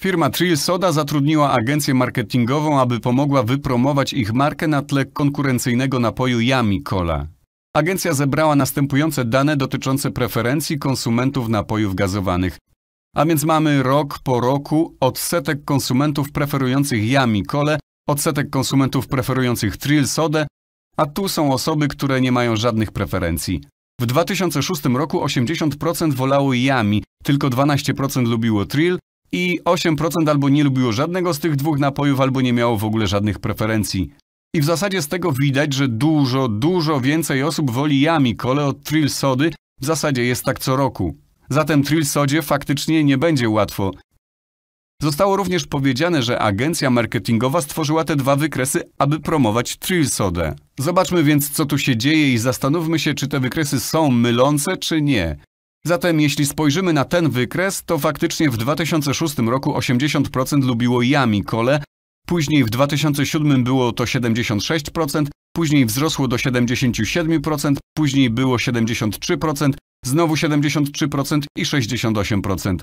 Firma Trill Soda zatrudniła agencję marketingową, aby pomogła wypromować ich markę na tle konkurencyjnego napoju Yami Cola. Agencja zebrała następujące dane dotyczące preferencji konsumentów napojów gazowanych. A więc mamy rok po roku odsetek konsumentów preferujących Yami Cole, odsetek konsumentów preferujących Trill Sodę, a tu są osoby, które nie mają żadnych preferencji. W 2006 roku 80% wolało Yami, tylko 12% lubiło Trill, i 8% albo nie lubiło żadnego z tych dwóch napojów, albo nie miało w ogóle żadnych preferencji. I w zasadzie z tego widać, że dużo, dużo więcej osób woli jami kole od trill sody, w zasadzie jest tak co roku. Zatem trill sodzie faktycznie nie będzie łatwo. Zostało również powiedziane, że agencja marketingowa stworzyła te dwa wykresy, aby promować trill sodę. Zobaczmy więc, co tu się dzieje i zastanówmy się, czy te wykresy są mylące, czy nie. Zatem jeśli spojrzymy na ten wykres, to faktycznie w 2006 roku 80% lubiło jami kole, później w 2007 było to 76%, później wzrosło do 77%, później było 73%, znowu 73% i 68%.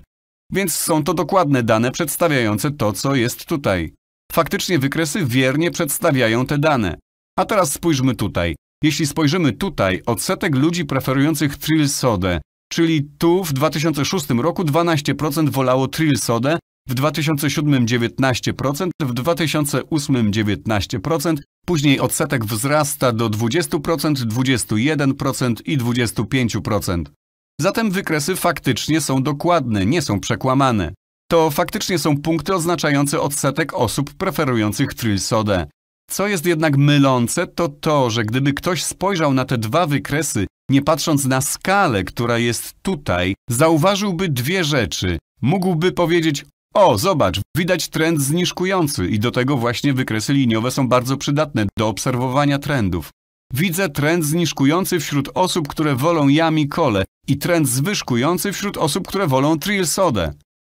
Więc są to dokładne dane przedstawiające to, co jest tutaj. Faktycznie wykresy wiernie przedstawiają te dane. A teraz spójrzmy tutaj. Jeśli spojrzymy tutaj, odsetek ludzi preferujących trill sodę czyli tu w 2006 roku 12% wolało trill sodę, w 2007 19%, w 2008 19%, później odsetek wzrasta do 20%, 21% i 25%. Zatem wykresy faktycznie są dokładne, nie są przekłamane. To faktycznie są punkty oznaczające odsetek osób preferujących trill sodę. Co jest jednak mylące, to to, że gdyby ktoś spojrzał na te dwa wykresy nie patrząc na skalę, która jest tutaj, zauważyłby dwie rzeczy. Mógłby powiedzieć, o, zobacz, widać trend zniżkujący i do tego właśnie wykresy liniowe są bardzo przydatne do obserwowania trendów. Widzę trend zniżkujący wśród osób, które wolą jami kole i trend zwyżkujący wśród osób, które wolą trill sodę.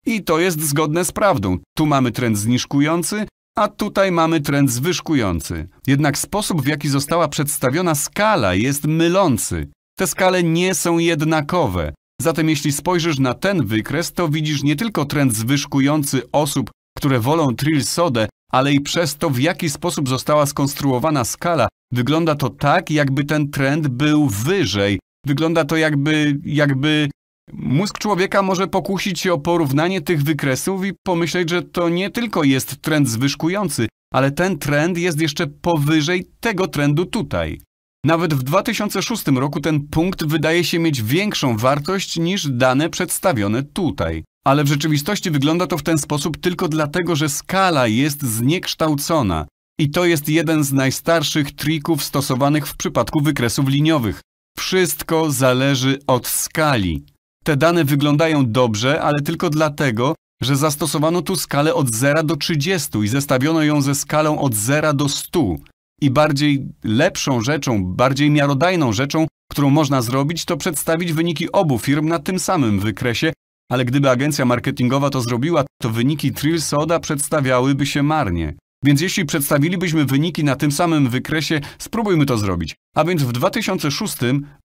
I to jest zgodne z prawdą. Tu mamy trend zniżkujący, a tutaj mamy trend zwyżkujący. Jednak sposób, w jaki została przedstawiona skala jest mylący. Te skale nie są jednakowe. Zatem jeśli spojrzysz na ten wykres, to widzisz nie tylko trend zwyżkujący osób, które wolą trill sodę, ale i przez to, w jaki sposób została skonstruowana skala, wygląda to tak, jakby ten trend był wyżej. Wygląda to jakby, jakby Mózg człowieka może pokusić się o porównanie tych wykresów i pomyśleć, że to nie tylko jest trend zwyżkujący, ale ten trend jest jeszcze powyżej tego trendu tutaj. Nawet w 2006 roku ten punkt wydaje się mieć większą wartość niż dane przedstawione tutaj. Ale w rzeczywistości wygląda to w ten sposób tylko dlatego, że skala jest zniekształcona. I to jest jeden z najstarszych trików stosowanych w przypadku wykresów liniowych. Wszystko zależy od skali. Te dane wyglądają dobrze, ale tylko dlatego, że zastosowano tu skalę od 0 do 30 i zestawiono ją ze skalą od 0 do 100. I bardziej lepszą rzeczą, bardziej miarodajną rzeczą, którą można zrobić, to przedstawić wyniki obu firm na tym samym wykresie, ale gdyby agencja marketingowa to zrobiła, to wyniki Trill Soda przedstawiałyby się marnie. Więc jeśli przedstawilibyśmy wyniki na tym samym wykresie, spróbujmy to zrobić. A więc w 2006,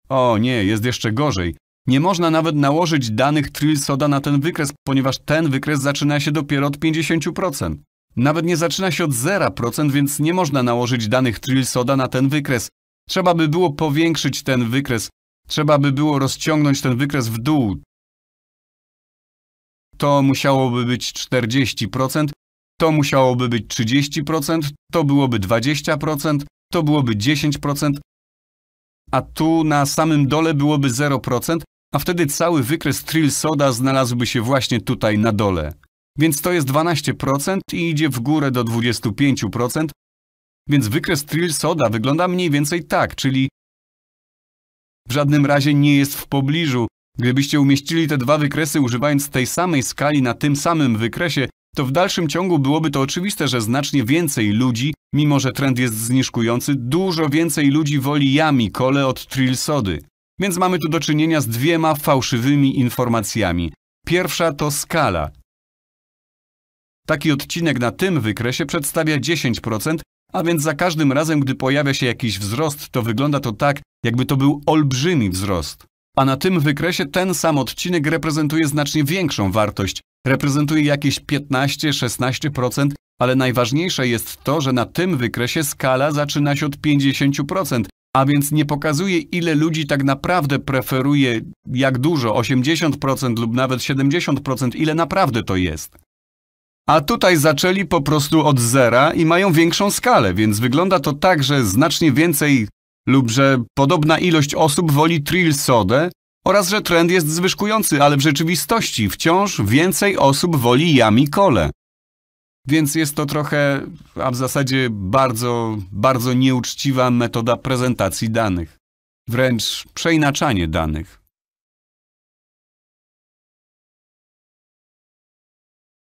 o nie, jest jeszcze gorzej, nie można nawet nałożyć danych Trill Soda na ten wykres, ponieważ ten wykres zaczyna się dopiero od 50%. Nawet nie zaczyna się od 0%, więc nie można nałożyć danych Trilsoda na ten wykres. Trzeba by było powiększyć ten wykres. Trzeba by było rozciągnąć ten wykres w dół. To musiałoby być 40%, to musiałoby być 30%, to byłoby 20%, to byłoby 10%, a tu na samym dole byłoby 0%, a wtedy cały wykres Trill Soda znalazłby się właśnie tutaj na dole więc to jest 12% i idzie w górę do 25%, więc wykres Trill Soda wygląda mniej więcej tak, czyli w żadnym razie nie jest w pobliżu. Gdybyście umieścili te dwa wykresy używając tej samej skali na tym samym wykresie, to w dalszym ciągu byłoby to oczywiste, że znacznie więcej ludzi, mimo że trend jest zniżkujący, dużo więcej ludzi woli jami kole od Trill Sody. Więc mamy tu do czynienia z dwiema fałszywymi informacjami. Pierwsza to skala, Taki odcinek na tym wykresie przedstawia 10%, a więc za każdym razem, gdy pojawia się jakiś wzrost, to wygląda to tak, jakby to był olbrzymi wzrost. A na tym wykresie ten sam odcinek reprezentuje znacznie większą wartość. Reprezentuje jakieś 15-16%, ale najważniejsze jest to, że na tym wykresie skala zaczyna się od 50%, a więc nie pokazuje ile ludzi tak naprawdę preferuje, jak dużo, 80% lub nawet 70%, ile naprawdę to jest. A tutaj zaczęli po prostu od zera i mają większą skalę, więc wygląda to tak, że znacznie więcej lub że podobna ilość osób woli trill sodę oraz że trend jest zwyżkujący, ale w rzeczywistości wciąż więcej osób woli jami kole. Więc jest to trochę, a w zasadzie bardzo, bardzo nieuczciwa metoda prezentacji danych. Wręcz przeinaczanie danych.